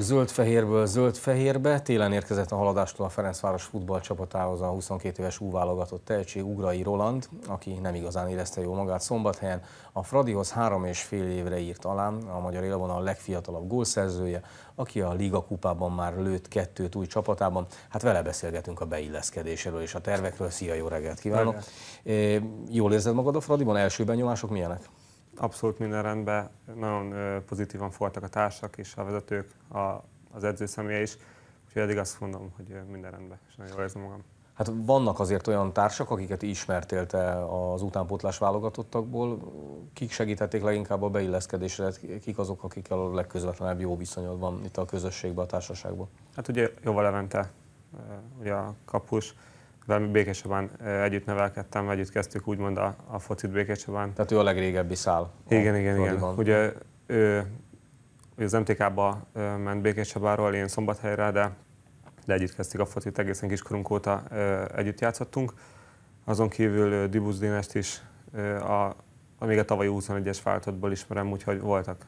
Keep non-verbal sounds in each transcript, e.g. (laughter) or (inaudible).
Zöld-fehérből zöld-fehérbe télen érkezett a haladástól a Ferencváros futballcsapatához a 22 éves úválogatott tehetség Ugrai Roland, aki nem igazán érezte jó magát szombathelyen. A Fradihoz három és fél évre írt alá, a magyar élvonal legfiatalabb gólszerzője, aki a Liga kupában már lőtt kettőt új csapatában. Hát vele beszélgetünk a beilleszkedéséről és a tervekről. Szia, jó reggelt kívánok! Jól érzed magad a Fradiban? Első benyomások milyenek? Abszolút minden rendben, nagyon pozitívan fogadtak a társak és a vezetők, a, az edző személye is, úgyhogy eddig azt mondom, hogy minden rendben, és nagyon jól érzem magam. Hát vannak azért olyan társak, akiket ismertél te az utánpótlás válogatottakból. Kik segítették leginkább a beilleszkedésre? Kik azok, akikkel a legközvetlenebb jó viszonyod van itt a közösségben, a társaságban? Hát ugye Jóval Levente, ugye a kapus, velem Békésebán együtt nevelkedtem, együtt kezdtük úgymond a, a focit Békésebán. Tehát ő a legrégebbi szál. Igen, igen, igen. Ugye ő, ő az MTK-ba ment Békésebáról, én Szombathelyre, de, de együtt kezdtük a focit, egészen kiskorunk óta együtt játszottunk. Azon kívül Dibusz Dénest is, a, a még a tavalyi 21-es váltatból ismerem, úgyhogy voltak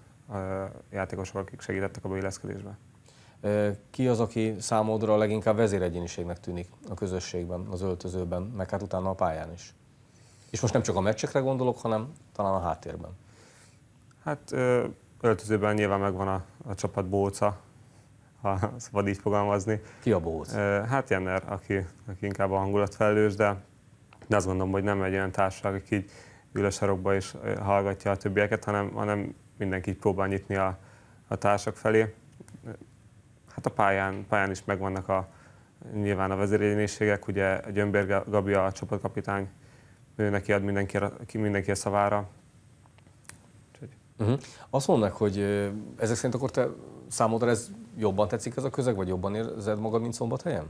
játékosok, akik segítettek a beilleszkedésbe. Ki az, aki számodra a leginkább vezéregyéniségnek tűnik a közösségben, az öltözőben, meg hát utána a pályán is? És most nem csak a meccsekre gondolok, hanem talán a háttérben. Hát öltözőben nyilván megvan a, a csapat bóca, ha szabad így fogalmazni. Ki a bóc? Hát Jenner, aki, aki inkább a hangulatfelelős, de, de azt gondolom, hogy nem egy olyan társaság, aki így ül a sarokba és hallgatja a többieket, hanem, hanem mindenki így próbál nyitni a, a társak felé. Hát a pályán, pályán is megvannak a, nyilván a vezérénységek, ugye Gyömbér Gabi a csapatkapitány, ő neki ad mindenki, ki mindenki a szavára. Uh-huh. Azt mondnak, hogy ezek szerint akkor te számodra ez jobban tetszik ez a közeg, vagy jobban érzed magad, mint szombathelyen?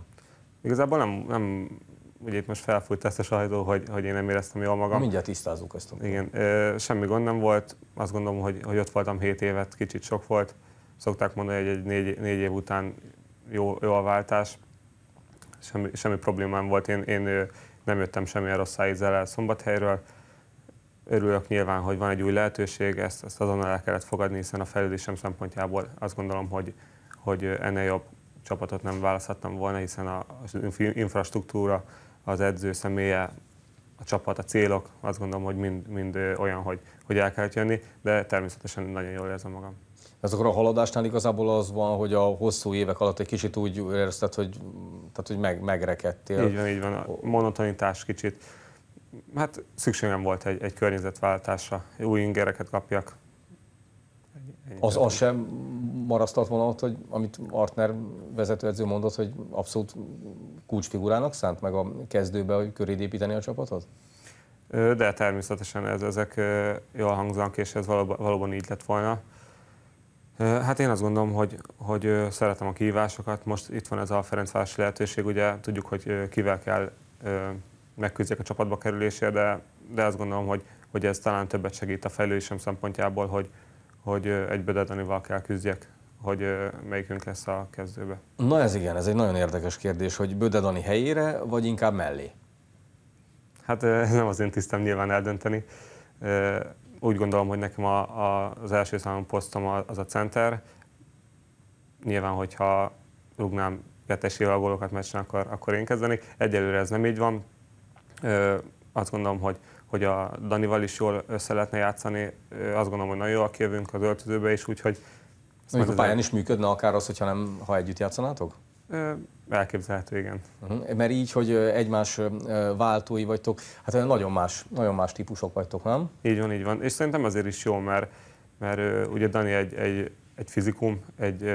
Igazából nem, nem ugye itt most felfújt ezt a sajtó, hogy, hogy én nem éreztem jól magam. Mindjárt tisztázunk ezt. Igen, ö, semmi gond nem volt. Azt gondolom, hogy, hogy ott voltam 7 évet, kicsit sok volt szokták mondani, hogy egy négy, négy év után jó, jó a váltás, semmi, semmi problémám volt. Én, én nem jöttem semmilyen rossz ízzel el Szombathelyről. Örülök nyilván, hogy van egy új lehetőség, ezt, ezt azonnal el kellett fogadni, hiszen a fejlődésem szempontjából azt gondolom, hogy, hogy ennél jobb csapatot nem választhattam volna, hiszen az infrastruktúra, az edző személye, a csapat, a célok, azt gondolom, hogy mind, mind olyan, hogy, hogy el kellett jönni, de természetesen nagyon jól érzem magam. Ez akkor a haladásnál igazából az van, hogy a hosszú évek alatt egy kicsit úgy érezted, hogy, tehát, hogy meg, megrekedtél. Így van, így van. A monotonitás kicsit. Hát szükségem volt egy, egy környezetváltásra, új ingereket kapjak. az, az sem marasztalt volna ott, hogy amit Artner vezetőedző mondott, hogy abszolút kulcsfigurának szánt meg a kezdőbe, hogy köréd építeni a csapatot? De természetesen ez, ezek jól hangzanak, és ez valóban, valóban így lett volna. Hát én azt gondolom, hogy, hogy szeretem a kihívásokat. Most itt van ez a Ferencvárosi lehetőség, ugye tudjuk, hogy kivel kell megküzdjek a csapatba kerülésére, de, de azt gondolom, hogy, hogy ez talán többet segít a fejlődésem szempontjából, hogy, hogy egy Dedanival kell küzdjek hogy melyikünk lesz a kezdőbe. Na ez igen, ez egy nagyon érdekes kérdés, hogy Böde Dani helyére, vagy inkább mellé? Hát nem az én tisztem nyilván eldönteni úgy gondolom, hogy nekem a, a, az első számú posztom az a center. Nyilván, hogyha rúgnám kettesével a gólokat meccsen, akkor, akkor én kezdenék. Egyelőre ez nem így van. Ö, azt gondolom, hogy, hogy a Danival is jól össze lehetne játszani. Ö, azt gondolom, hogy nagyon jól kijövünk az öltözőbe is, úgyhogy... Mondjuk a pályán ezen... is működne akár az, hogyha nem, ha együtt játszanátok? Elképzelhető, igen. Uh-huh. Mert így, hogy egymás váltói vagytok, hát olyan nagyon más, nagyon más típusok vagytok, nem? Így van, így van. És szerintem azért is jó, mert, mert ugye Dani egy, egy, egy fizikum, egy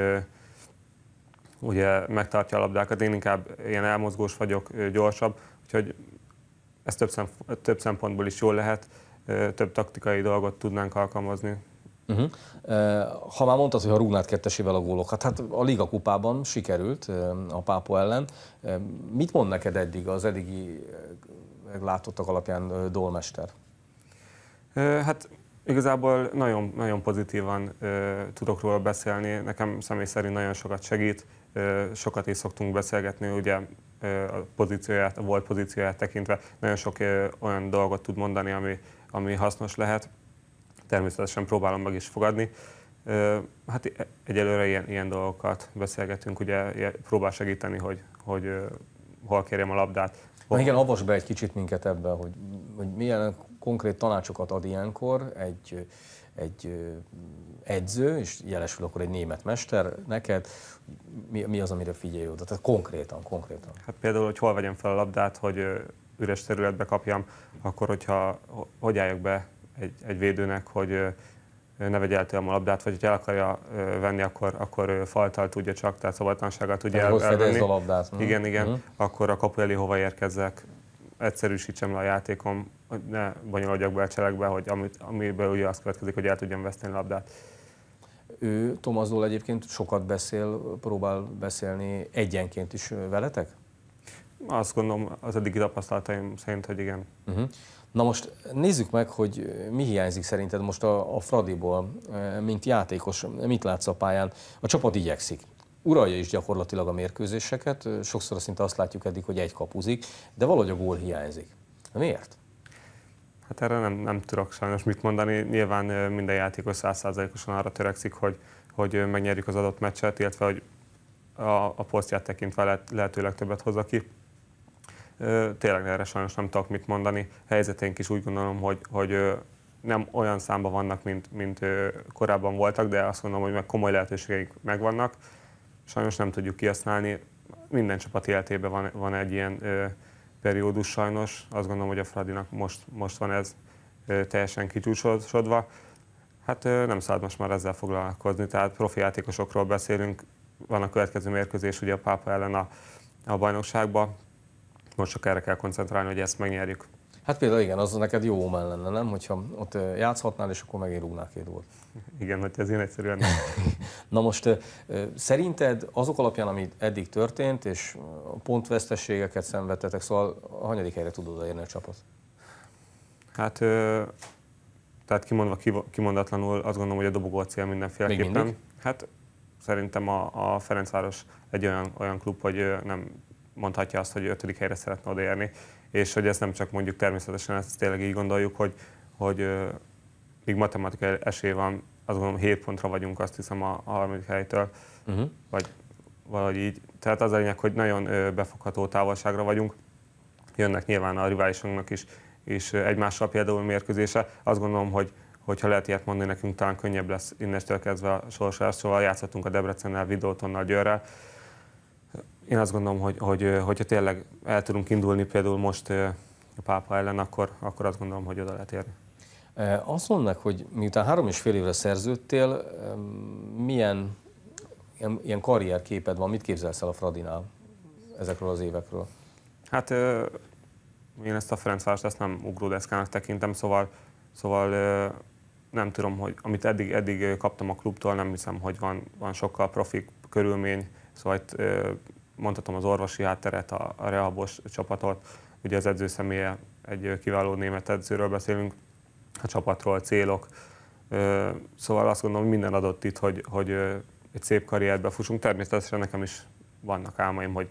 ugye megtartja a labdákat, én inkább ilyen elmozgós vagyok, gyorsabb, úgyhogy ez több, több szempontból is jól lehet, több taktikai dolgot tudnánk alkalmazni. Uh-huh. Eh, ha már mondtad, hogy a rúgnát kettesével a gólokat, hát a Liga kupában sikerült eh, a Pápo ellen. Eh, mit mond neked eddig az eddigi látottak alapján Dolmester? Hát igazából nagyon, nagyon pozitívan tudok róla beszélni. Nekem személy szerint nagyon sokat segít. Sokat is szoktunk beszélgetni, ugye a pozícióját, a volt pozícióját tekintve nagyon sok olyan dolgot tud mondani, ami, ami hasznos lehet természetesen próbálom meg is fogadni. Hát e, egyelőre ilyen, ilyen dolgokat beszélgetünk, ugye próbál segíteni, hogy, hogy hol kérjem a labdát. Hol... Na igen, avas be egy kicsit minket ebben, hogy, hogy milyen konkrét tanácsokat ad ilyenkor egy, egy edző, és jelesül akkor egy német mester neked, mi, mi az, amire figyelj oda? Tehát konkrétan, konkrétan. Hát például, hogy hol vegyem fel a labdát, hogy üres területbe kapjam, akkor hogyha hogy álljak be egy, egy védőnek, hogy ne vegye el tőlem a labdát, vagy ha el akarja venni, akkor, akkor faltal tudja csak, tehát szabadlansággal tudja el, elvenni. a labdát. Mm. Igen, igen. Mm. Akkor a kapu elé hova érkezzek, egyszerűsítsem le a játékom, hogy ne bonyolodjak be a cselekbe, hogy amit, amiből ugye azt következik, hogy el tudjam veszteni a labdát. Ő, Tomazdól egyébként sokat beszél, próbál beszélni egyenként is veletek? Azt gondolom, az eddigi tapasztalataim szerint, hogy igen. Uh-huh. Na most nézzük meg, hogy mi hiányzik szerinted most a, a Fradiból, mint játékos, mit látsz a pályán. A csapat igyekszik, uralja is gyakorlatilag a mérkőzéseket, sokszor szinte azt látjuk eddig, hogy egy kapuzik, de valahogy a gól hiányzik. Miért? Hát erre nem, nem tudok sajnos mit mondani. Nyilván minden játékos százszázalékosan arra törekszik, hogy, hogy megnyerjük az adott meccset, illetve hogy a, a posztját tekintve lehet, lehetőleg többet hozza ki. Tényleg erre sajnos nem tudok mit mondani. Helyzetén is úgy gondolom, hogy, hogy nem olyan számban vannak, mint, mint korábban voltak, de azt gondolom, hogy meg komoly lehetőségeik megvannak. Sajnos nem tudjuk kihasználni. Minden csapat életében van, van egy ilyen ö, periódus sajnos. Azt gondolom, hogy a Fradinak most, most van ez ö, teljesen kicsúcsosodva. Hát ö, nem szabad most már ezzel foglalkozni, tehát profi játékosokról beszélünk. Van a következő mérkőzés ugye a Pápa ellen a, a bajnokságban most csak erre kell koncentrálni, hogy ezt megnyerjük. Hát például igen, az neked jó omen lenne, nem? Hogyha ott játszhatnál, és akkor megint rúgnál két volt. Igen, hogy ez én egyszerűen (laughs) nem. Na most szerinted azok alapján, ami eddig történt, és pontvesztességeket szenvedtetek, szóval a hanyadik helyre tudod érni a csapat? Hát, tehát kimondva, kimondatlanul azt gondolom, hogy a dobogó a cél mindenféleképpen. Még Hát szerintem a, a Ferencváros egy olyan, olyan klub, hogy nem mondhatja azt, hogy ötödik helyre szeretne odaérni, és hogy ez nem csak mondjuk természetesen, ezt tényleg így gondoljuk, hogy, hogy még matematikai esély van, azt gondolom 7 pontra vagyunk azt hiszem a, a harmadik helytől, uh-huh. vagy valahogy így. Tehát az a lényeg, hogy nagyon befogható távolságra vagyunk, jönnek nyilván a riválisunknak is, és egymással például mérkőzése. Azt gondolom, hogy hogyha lehet ilyet mondani, nekünk talán könnyebb lesz innestől kezdve a sorsás, szóval játszottunk a Debrecennel, Vidótonnal, Győrrel, én azt gondolom, hogy, hogy hogyha tényleg el tudunk indulni például most a pápa ellen, akkor, akkor azt gondolom, hogy oda lehet érni. Azt mondnak, hogy miután három és fél évre szerződtél, milyen ilyen, ilyen karrierképed van, mit képzelsz el a Fradinál ezekről az évekről? Hát én ezt a Ferencvárost ezt nem ugródeszkának tekintem, szóval, szóval nem tudom, hogy amit eddig, eddig kaptam a klubtól, nem hiszem, hogy van, van sokkal profi körülmény, szóval itt mondhatom az orvosi hátteret, a, a rehabos csapatot, ugye az edző személye egy kiváló német edzőről beszélünk, a csapatról, a célok. Szóval azt gondolom, hogy minden adott itt, hogy, hogy egy szép karrierbe fussunk. Természetesen nekem is vannak álmaim, hogy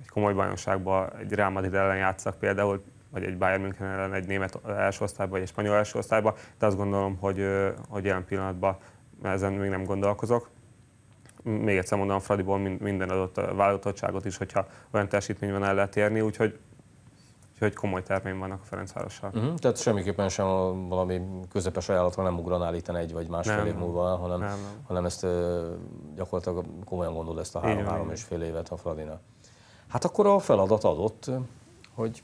egy komoly bajnokságban egy Real Madrid ellen játszak például, vagy egy Bayern München ellen, egy német első osztályba, vagy egy spanyol első osztályba, de azt gondolom, hogy, hogy jelen pillanatban ezen még nem gondolkozok még egyszer mondom, Fradiból minden adott vállalatottságot is, hogyha olyan van, el lehet érni, úgyhogy Úgyhogy komoly termény vannak a Ferencvárossal. Uh-huh. Tehát semmiképpen sem valami közepes ajánlatra nem ugranál itt egy vagy másfél év múlva, hanem, nem, nem. hanem ezt gyakorlatilag komolyan gondolod ezt a három, Igen, három és fél évet a Fradina. Hát akkor a feladat adott, hogy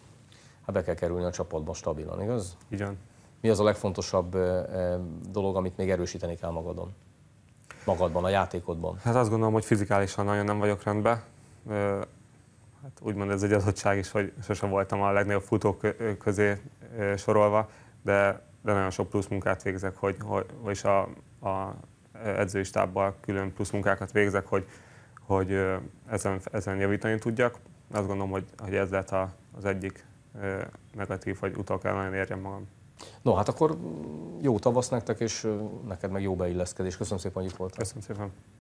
hát be kell kerülni a csapatba stabilan, igaz? Igen. Mi az a legfontosabb dolog, amit még erősíteni kell magadon? magadban, a játékodban? Hát azt gondolom, hogy fizikálisan nagyon nem vagyok rendben. Hát úgymond ez egy adottság is, hogy sosem voltam a legnagyobb futók közé sorolva, de, de nagyon sok plusz munkát végzek, hogy, hogy és a, a edzői stábbal külön plusz munkákat végzek, hogy, hogy ezen, ezen javítani tudjak. Azt gondolom, hogy, hogy ez lett az egyik negatív, hogy utal kell nagyon érjem magam. No, hát akkor mm, jó tavasz nektek, és neked meg jó beilleszkedés. Köszönöm szépen, hogy itt voltál. Köszönöm szépen.